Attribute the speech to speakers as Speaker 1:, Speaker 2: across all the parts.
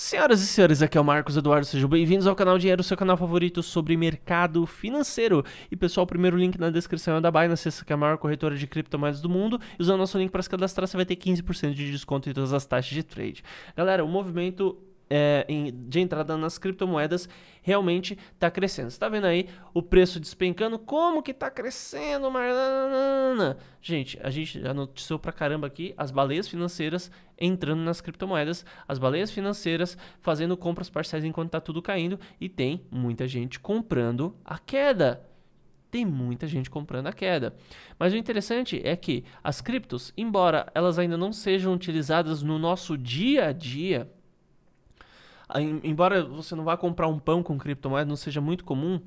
Speaker 1: Senhoras e senhores, aqui é o Marcos Eduardo, sejam bem-vindos ao canal Dinheiro, seu canal favorito sobre mercado financeiro. E pessoal, o primeiro link na descrição é da Binance, essa que é a maior corretora de criptomoedas do mundo. E usando o nosso link para se cadastrar, você vai ter 15% de desconto em todas as taxas de trade. Galera, o movimento é, de entrada nas criptomoedas realmente está crescendo. Você está vendo aí o preço despencando? Como que está crescendo? Gente, a gente já noticiou pra caramba aqui as baleias financeiras entrando nas criptomoedas, as baleias financeiras fazendo compras parciais enquanto está tudo caindo e tem muita gente comprando a queda tem muita gente comprando a queda. Mas o interessante é que as criptos, embora elas ainda não sejam utilizadas no nosso dia a dia, embora você não vá comprar um pão com criptomoeda, não seja muito comum,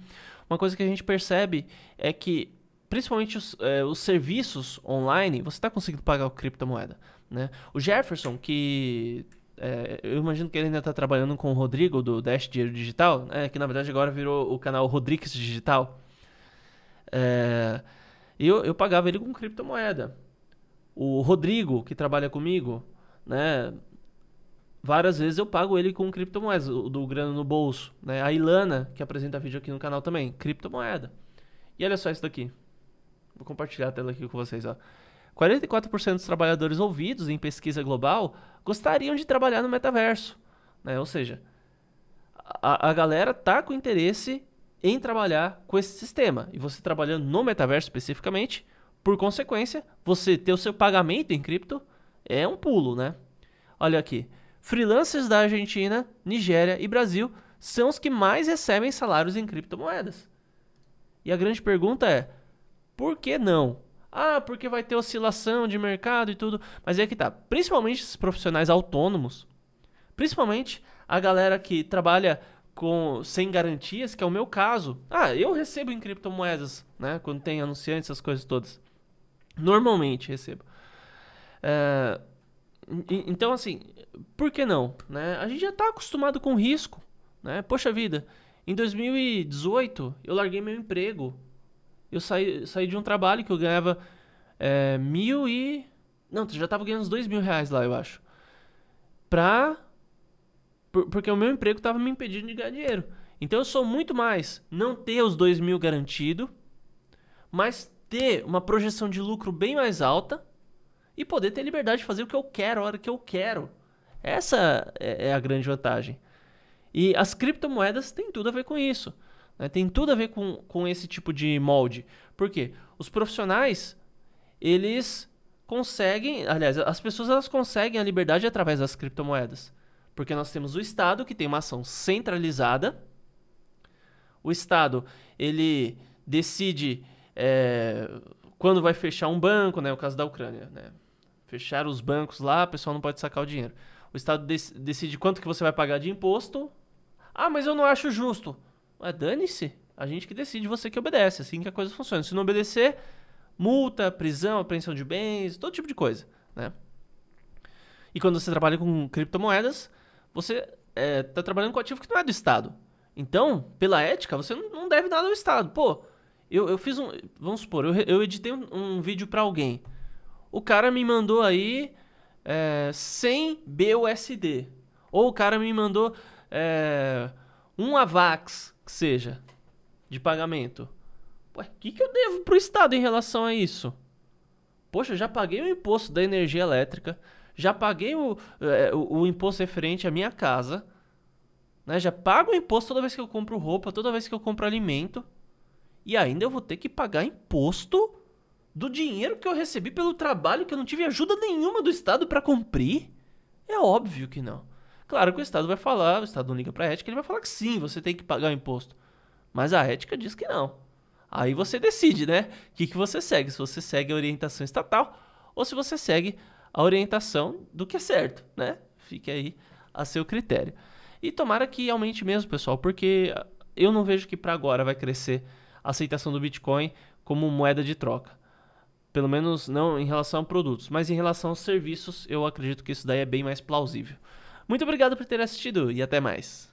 Speaker 1: uma coisa que a gente percebe é que, principalmente os, é, os serviços online, você está conseguindo pagar com criptomoeda. Né? O Jefferson, que é, eu imagino que ele ainda está trabalhando com o Rodrigo do Dash Dinheiro Digital, né? que na verdade agora virou o canal Rodrigues Digital. É, eu, eu pagava ele com criptomoeda. O Rodrigo, que trabalha comigo, né? várias vezes eu pago ele com criptomoedas, o do grana no bolso. Né? A Ilana, que apresenta vídeo aqui no canal também, criptomoeda. E olha só isso daqui. Vou compartilhar a tela aqui com vocês. Ó. 44% dos trabalhadores ouvidos em pesquisa global gostariam de trabalhar no metaverso. Né? Ou seja, a, a galera tá com interesse em trabalhar com esse sistema. E você trabalhando no metaverso especificamente, por consequência, você ter o seu pagamento em cripto é um pulo, né? Olha aqui freelancers da Argentina, Nigéria e Brasil são os que mais recebem salários em criptomoedas. E a grande pergunta é: por que não? Ah, porque vai ter oscilação de mercado e tudo. Mas é que tá. Principalmente esses profissionais autônomos, principalmente a galera que trabalha com sem garantias, que é o meu caso. Ah, eu recebo em criptomoedas, né? Quando tem anunciantes, essas coisas todas. Normalmente recebo. É, então, assim, por que não? Né? A gente já está acostumado com risco. Né? Poxa vida, em 2018 eu larguei meu emprego. Eu saí, saí de um trabalho que eu ganhava é, mil e. Não, já estava ganhando uns dois mil reais lá, eu acho. Pra. Por, porque o meu emprego estava me impedindo de ganhar dinheiro. Então eu sou muito mais não ter os dois mil garantido, mas ter uma projeção de lucro bem mais alta e poder ter liberdade de fazer o que eu quero, a hora que eu quero. Essa é, é a grande vantagem. E as criptomoedas têm tudo a ver com isso. Né? Tem tudo a ver com, com esse tipo de molde. Por quê? Os profissionais, eles conseguem, aliás, as pessoas elas conseguem a liberdade através das criptomoedas. Porque nós temos o Estado, que tem uma ação centralizada. O Estado, ele decide é, quando vai fechar um banco, né? O caso da Ucrânia, né? Fechar os bancos lá, o pessoal não pode sacar o dinheiro. O Estado dec decide quanto que você vai pagar de imposto. Ah, mas eu não acho justo. Mas dane-se. A gente que decide, você que obedece. É assim que a coisa funciona. Se não obedecer, multa, prisão, apreensão de bens, todo tipo de coisa, né? E quando você trabalha com criptomoedas, você está eh, trabalhando com ativo que não é do Estado. Então, pela ética, você não deve nada ao Estado. Pô, eu, eu fiz um. Vamos supor, eu, eu editei um, um vídeo para alguém. O cara me mandou aí é, 100 BUSD. Ou o cara me mandou é, um AVAX, que seja, de pagamento. Ué, o que, que eu devo pro Estado em relação a isso? Poxa, já paguei o imposto da energia elétrica, já paguei o, é, o, o, imposto referente à minha casa, né? já pago o imposto toda vez que eu compro roupa, toda vez que eu compro alimento e ainda eu vou ter que pagar imposto do dinheiro que eu recebi pelo trabalho que eu não tive ajuda nenhuma do Estado para cumprir? É óbvio que não. Claro que o Estado vai falar, o Estado não liga para a ética, ele vai falar que sim, você tem que pagar o imposto. Mas a ética diz que não. Aí você decide, né? O que, que você segue? Se você segue a orientação estatal ou se você segue a orientação do que é certo, né? Fique aí a seu critério. E tomara que aumente mesmo, pessoal, porque eu não vejo que para agora vai crescer aceitação do Bitcoin como moeda de troca. Pelo menos não em relação a produtos, mas em relação a serviços, eu acredito que isso daí é bem mais plausível. Muito obrigado por ter assistido e até mais.